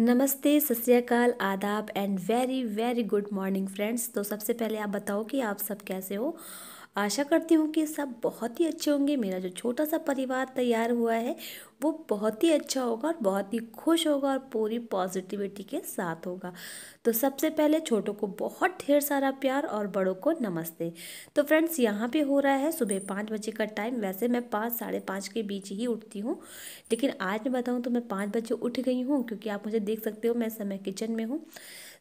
नमस्ते सत्याकाल आदाब and very very good morning friends तो सबसे पहले आप बताओ कि आप सब कैसे हो आशा करती हूँ कि सब बहुत ही अच्छे होंगे मेरा जो छोटा सा परिवार तैयार हुआ है वो बहुत ही अच्छा होगा और बहुत ही खुश होगा और पूरी पॉजिटिविटी के साथ होगा तो सबसे पहले छोटों को बहुत ढेर सारा प्यार और बड़ों को नमस्ते तो फ्रेंड्स यहाँ पे हो रहा है सुबह पाँच बजे का टाइम वैसे मैं पाँच साढ़े पाँच के बीच ही उठती हूँ लेकिन आज मैं बताऊँ तो मैं पाँच बजे उठ गई हूँ क्योंकि आप मुझे देख सकते हो मैं समय किचन में हूँ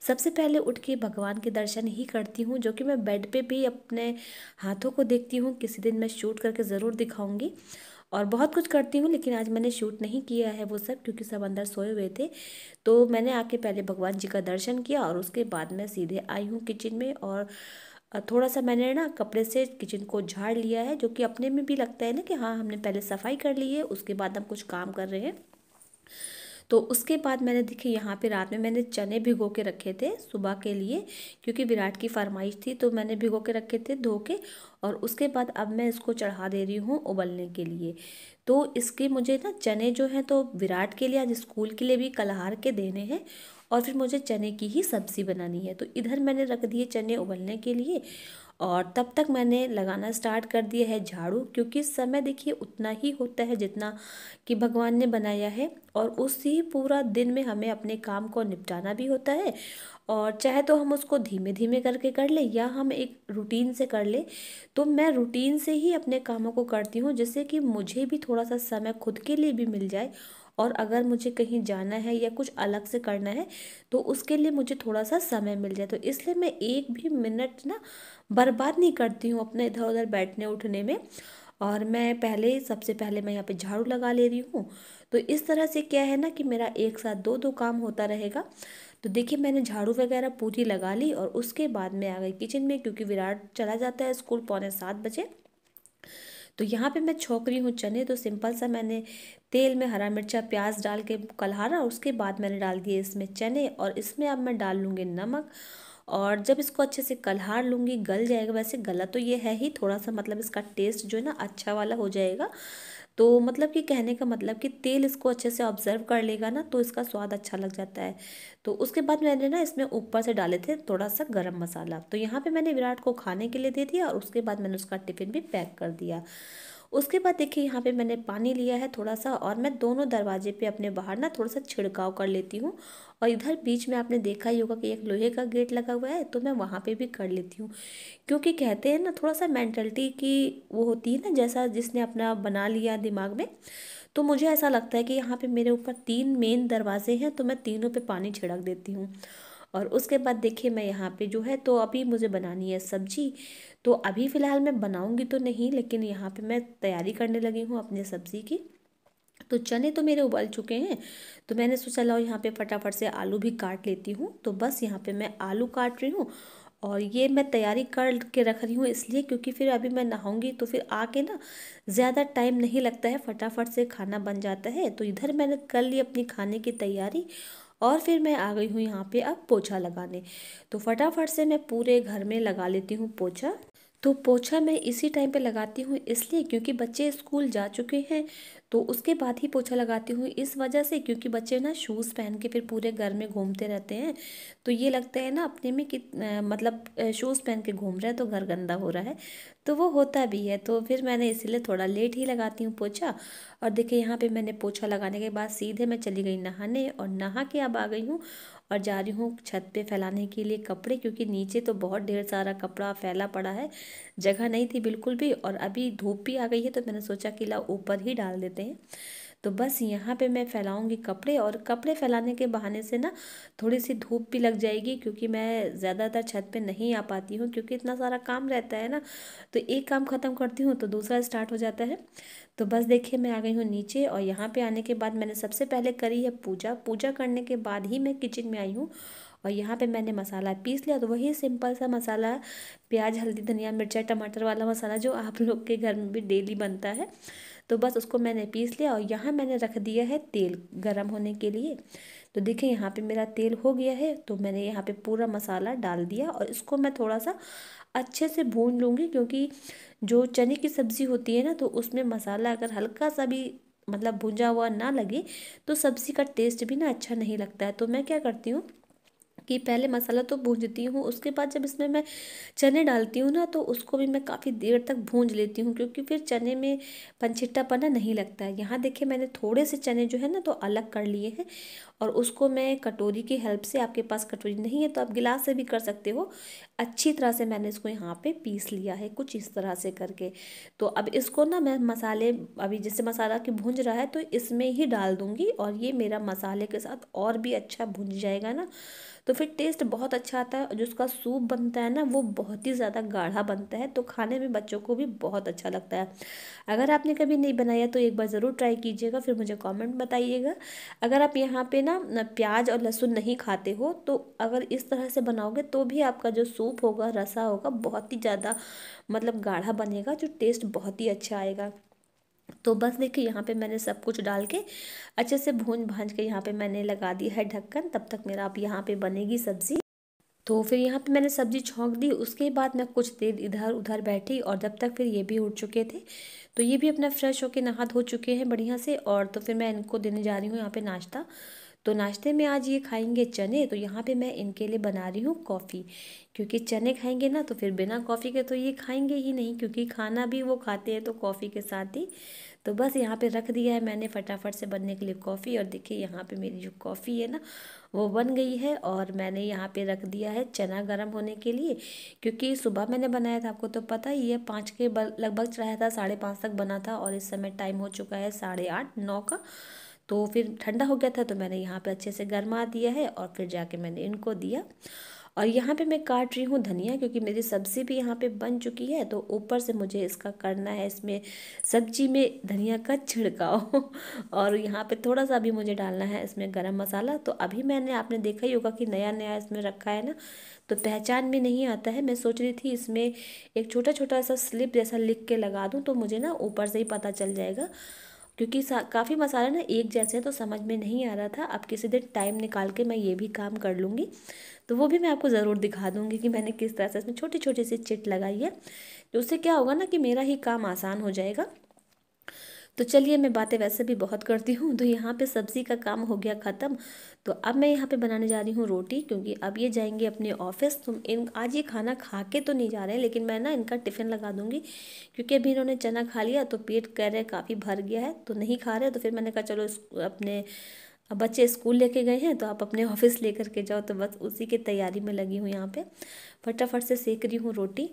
सबसे पहले उठ के भगवान के दर्शन ही करती हूँ जो कि मैं बेड पे भी अपने हाथों को देखती हूँ किसी दिन मैं शूट करके ज़रूर दिखाऊँगी और बहुत कुछ करती हूँ लेकिन आज मैंने शूट नहीं किया है वो सब क्योंकि सब अंदर सोए हुए थे तो मैंने आके पहले भगवान जी का दर्शन किया और उसके बाद मैं सीधे आई हूँ किचन में और थोड़ा सा मैंने ना कपड़े से किचन को झाड़ लिया है जो कि अपने में भी लगता है ना कि हाँ हमने पहले सफाई कर ली है उसके बाद हम कुछ काम कर रहे हैं तो उसके बाद मैंने देखिए यहाँ पे रात में मैंने चने भिगो के रखे थे सुबह के लिए क्योंकि विराट की फरमाइश थी तो मैंने भिगो के रखे थे धो के और उसके बाद अब मैं इसको चढ़ा दे रही हूँ उबलने के लिए तो इसके मुझे ना चने जो हैं तो विराट के लिए आज स्कूल के लिए भी कलहार के देने हैं और फिर मुझे चने की ही सब्ज़ी बनानी है तो इधर मैंने रख दिए चने उबलने के लिए और तब तक मैंने लगाना स्टार्ट कर दिया है झाड़ू क्योंकि समय देखिए उतना ही होता है जितना कि भगवान ने बनाया है और उसी पूरा दिन में हमें अपने काम को निपटाना भी होता है और चाहे तो हम उसको धीमे धीमे करके कर ले या हम एक रूटीन से कर ले तो मैं रूटीन से ही अपने कामों को करती हूँ जिससे कि मुझे भी थोड़ा सा समय खुद के लिए भी मिल जाए और अगर मुझे कहीं जाना है या कुछ अलग से करना है तो उसके लिए मुझे थोड़ा सा समय मिल जाए तो इसलिए मैं एक भी मिनट ना बर्बाद नहीं करती हूँ अपने इधर उधर बैठने उठने में और मैं पहले सबसे पहले मैं यहाँ पे झाड़ू लगा ले रही हूँ तो इस तरह से क्या है ना कि मेरा एक साथ दो दो काम होता रहेगा तो देखिए मैंने झाड़ू वगैरह पूरी लगा ली और उसके बाद मैं आ गई किचन में क्योंकि विराट चला जाता है स्कूल पौने सात बजे तो यहाँ पे मैं छोक रही हूँ चने तो सिंपल सा मैंने तेल में हरा मिर्चा प्याज डाल के कलहारा उसके बाद मैंने डाल दिए इसमें चने और इसमें अब मैं डाल लूँगी नमक और जब इसको अच्छे से कलहार लूँगी गल जाएगा वैसे गला तो ये है ही थोड़ा सा मतलब इसका टेस्ट जो है ना अच्छा वाला हो जाएगा तो मतलब कि कहने का मतलब कि तेल इसको अच्छे से ऑब्जर्व कर लेगा ना तो इसका स्वाद अच्छा लग जाता है तो उसके बाद मैंने ना इसमें ऊपर से डाले थे थोड़ा सा गरम मसाला तो यहाँ पे मैंने विराट को खाने के लिए दे दिया और उसके बाद मैंने उसका टिफ़िन भी पैक कर दिया उसके बाद देखिए यहाँ पे मैंने पानी लिया है थोड़ा सा और मैं दोनों दरवाजे पे अपने बाहर ना थोड़ा सा छिड़काव कर लेती हूँ और इधर बीच में आपने देखा ही होगा कि एक लोहे का गेट लगा हुआ है तो मैं वहाँ पे भी कर लेती हूँ क्योंकि कहते हैं ना थोड़ा सा मैंटलिटी की वो होती है ना जैसा जिसने अपना बना लिया दिमाग में तो मुझे ऐसा लगता है कि यहाँ पर मेरे ऊपर तीन मेन दरवाजे हैं तो मैं तीनों पर पानी छिड़क देती हूँ और उसके बाद देखिए मैं यहाँ पे जो है तो अभी मुझे बनानी है सब्जी तो अभी फ़िलहाल मैं बनाऊँगी तो नहीं लेकिन यहाँ पे मैं तैयारी करने लगी हूँ अपने सब्ज़ी की तो चने तो मेरे उबल चुके हैं तो मैंने सोचा लाओ यहाँ पे फटाफट से आलू भी काट लेती हूँ तो बस यहाँ पर मैं आलू काट रही हूँ और ये मैं तैयारी कर के रख रही हूँ इसलिए क्योंकि फिर अभी मैं नहाऊंगी तो फिर आके ना ज़्यादा टाइम नहीं लगता है फटाफट से खाना बन जाता है तो इधर मैंने कर ली अपनी खाने की तैयारी और फिर मैं आ गई हूँ यहाँ पे अब पोछा लगाने तो फटाफट से मैं पूरे घर में लगा लेती हूँ पोछा तो पोछा मैं इसी टाइम पे लगाती हूँ इसलिए क्योंकि बच्चे स्कूल जा चुके हैं तो उसके बाद ही पोछा लगाती हूँ इस वजह से क्योंकि बच्चे ना शूज़ पहन के फिर पूरे घर में घूमते रहते हैं तो ये लगता है ना अपने में कि मतलब शूज़ पहन के घूम रहे हैं तो घर गंदा हो रहा है तो वो होता भी है तो फिर मैंने इसीलिए थोड़ा लेट ही लगाती हूँ पोछा और देखिए यहाँ पर मैंने पोछा लगाने के बाद सीधे मैं चली गई नहाने और नहा के अब आ गई हूँ और जा रही हूँ छत पे फैलाने के लिए कपड़े क्योंकि नीचे तो बहुत ढेर सारा कपड़ा फैला पड़ा है जगह नहीं थी बिल्कुल भी और अभी धूप भी आ गई है तो मैंने सोचा कि ला ऊपर ही डाल देते हैं तो बस यहाँ पे मैं फैलाऊंगी कपड़े और कपड़े फैलाने के बहाने से ना थोड़ी सी धूप भी लग जाएगी क्योंकि मैं ज़्यादातर छत पे नहीं आ पाती हूँ क्योंकि इतना सारा काम रहता है ना तो एक काम ख़त्म करती हूँ तो दूसरा स्टार्ट हो जाता है तो बस देखिए मैं आ गई हूँ नीचे और यहाँ पर आने के बाद मैंने सबसे पहले करी है पूजा पूजा करने के बाद ही मैं किचन में आई हूँ और यहाँ पे मैंने मसाला पीस लिया तो वही सिंपल सा मसाला प्याज हल्दी धनिया मिर्चा टमाटर वाला मसाला जो आप लोग के घर में भी डेली बनता है तो बस उसको मैंने पीस लिया और यहाँ मैंने रख दिया है तेल गर्म होने के लिए तो देखिए यहाँ पे मेरा तेल हो गया है तो मैंने यहाँ पे पूरा मसाला डाल दिया और इसको मैं थोड़ा सा अच्छे से भून लूँगी क्योंकि जो चने की सब्ज़ी होती है ना तो उसमें मसाला अगर हल्का सा भी मतलब भुंजा हुआ ना लगे तो सब्ज़ी का टेस्ट भी ना अच्छा नहीं लगता है तो मैं क्या करती हूँ कि पहले मसाला तो भूंजती हूँ उसके बाद जब इसमें मैं चने डालती हूँ ना तो उसको भी मैं काफ़ी देर तक भूंज लेती हूँ क्योंकि फिर चने में पनछिट्टा पना नहीं लगता है यहाँ देखिए मैंने थोड़े से चने जो है ना तो अलग कर लिए हैं और उसको मैं कटोरी की हेल्प से आपके पास कटोरी नहीं है तो आप गिलास से भी कर सकते हो अच्छी तरह से मैंने इसको यहाँ पे पीस लिया है कुछ इस तरह से करके तो अब इसको ना मैं मसाले अभी जैसे मसाला की भूंज रहा है तो इसमें ही डाल दूँगी और ये मेरा मसाले के साथ और भी अच्छा भूंज जाएगा ना तो फिर टेस्ट बहुत अच्छा आता है और जो उसका सूप बनता है ना वो बहुत ही ज़्यादा गाढ़ा बनता है तो खाने में बच्चों को भी बहुत अच्छा लगता है अगर आपने कभी नहीं बनाया तो एक बार ज़रूर ट्राई कीजिएगा फिर मुझे कमेंट बताइएगा अगर आप यहाँ पे ना प्याज और लहसुन नहीं खाते हो तो अगर इस तरह से बनाओगे तो भी आपका जो सूप होगा रसा होगा बहुत ही ज़्यादा मतलब गाढ़ा बनेगा जो टेस्ट बहुत ही अच्छा आएगा तो बस देखिए यहाँ पे मैंने सब कुछ डाल के अच्छे से भून भाज के यहाँ पे मैंने लगा दिया है ढक्कन तब तक मेरा आप यहाँ पे बनेगी सब्ज़ी तो फिर यहाँ पे मैंने सब्ज़ी छोंक दी उसके बाद मैं कुछ देर इधर उधर बैठी और जब तक फिर ये भी उठ चुके थे तो ये भी अपना फ्रेश होके नहा धो चुके हैं बढ़िया से और तो फिर मैं इनको देने जा रही हूँ यहाँ पे नाश्ता तो नाश्ते में आज ये खाएंगे चने तो यहाँ पे मैं इनके लिए बना रही हूँ कॉफ़ी क्योंकि चने खाएंगे ना तो फिर बिना कॉफ़ी के तो ये खाएंगे ही नहीं क्योंकि खाना भी वो खाते हैं तो कॉफ़ी के साथ ही तो बस यहाँ पे रख दिया है मैंने फटाफट से बनने के लिए कॉफ़ी और देखिए यहाँ पे मेरी जो कॉफ़ी है ना वो बन गई है और मैंने यहाँ पे रख दिया है चना गरम होने के लिए क्योंकि सुबह मैंने बनाया था आपको तो पता ही है पाँच के लगभग चढ़ाया था साढ़े पाँच तक बना था और इस समय टाइम हो चुका है साढ़े आठ नौ का तो फिर ठंडा हो गया था तो मैंने यहाँ पे अच्छे से गर्मा दिया है और फिर जाके मैंने इनको दिया और यहाँ पे मैं काट रही हूँ धनिया क्योंकि मेरी सब्ज़ी भी यहाँ पे बन चुकी है तो ऊपर से मुझे इसका करना है इसमें सब्जी में धनिया का छिड़काव और यहाँ पे थोड़ा सा भी मुझे डालना है इसमें गरम मसाला तो अभी मैंने आपने देखा ही होगा कि नया नया इसमें रखा है ना तो पहचान में नहीं आता है मैं सोच रही थी इसमें एक छोटा छोटा सा स्लिप जैसा लिख के लगा दूँ तो मुझे ना ऊपर से ही पता चल जाएगा क्योंकि काफ़ी मसाले ना एक जैसे हैं तो समझ में नहीं आ रहा था अब किसी दिन टाइम निकाल के मैं ये भी काम कर लूँगी तो वो भी मैं आपको ज़रूर दिखा दूँगी कि मैंने किस तरह से इसमें छोटी छोटी सी चिट लगाई है तो उससे क्या होगा ना कि मेरा ही काम आसान हो जाएगा तो चलिए मैं बातें वैसे भी बहुत करती हूँ तो यहाँ पे सब्ज़ी का काम हो गया ख़त्म तो अब मैं यहाँ पे बनाने जा रही हूँ रोटी क्योंकि अब ये जाएंगे अपने ऑफिस तुम तो इन आज ये खाना खा के तो नहीं जा रहे हैं लेकिन मैं ना इनका टिफ़िन लगा दूँगी क्योंकि अभी इन्होंने चना खा लिया तो पेट कह रहे काफ़ी भर गया है तो नहीं खा रहे तो फिर मैंने कहा चलो अपने अब बच्चे स्कूल लेके गए हैं तो आप अपने ऑफिस लेकर के जाओ तो बस उसी की तैयारी में लगी हूँ यहाँ पे फटाफट से सेक रही हूँ रोटी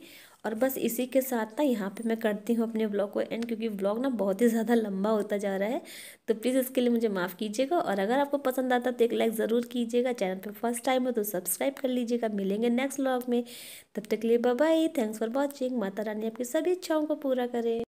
और बस इसी के साथ ना यहाँ पे मैं करती हूँ अपने ब्लॉग को एंड क्योंकि ब्लॉग ना बहुत ही ज़्यादा लंबा होता जा रहा है तो प्लीज़ इसके लिए मुझे माफ़ कीजिएगा और अगर आपको पसंद आता तो एक लाइक ज़रूर कीजिएगा चैनल पर फर्स्ट टाइम हो तो सब्सक्राइब कर लीजिएगा मिलेंगे नेक्स्ट ब्लॉग में तब तक के लिए बाय थैंक्स फॉर वॉचिंग माता रानी आपकी सभी इच्छाओं को पूरा करें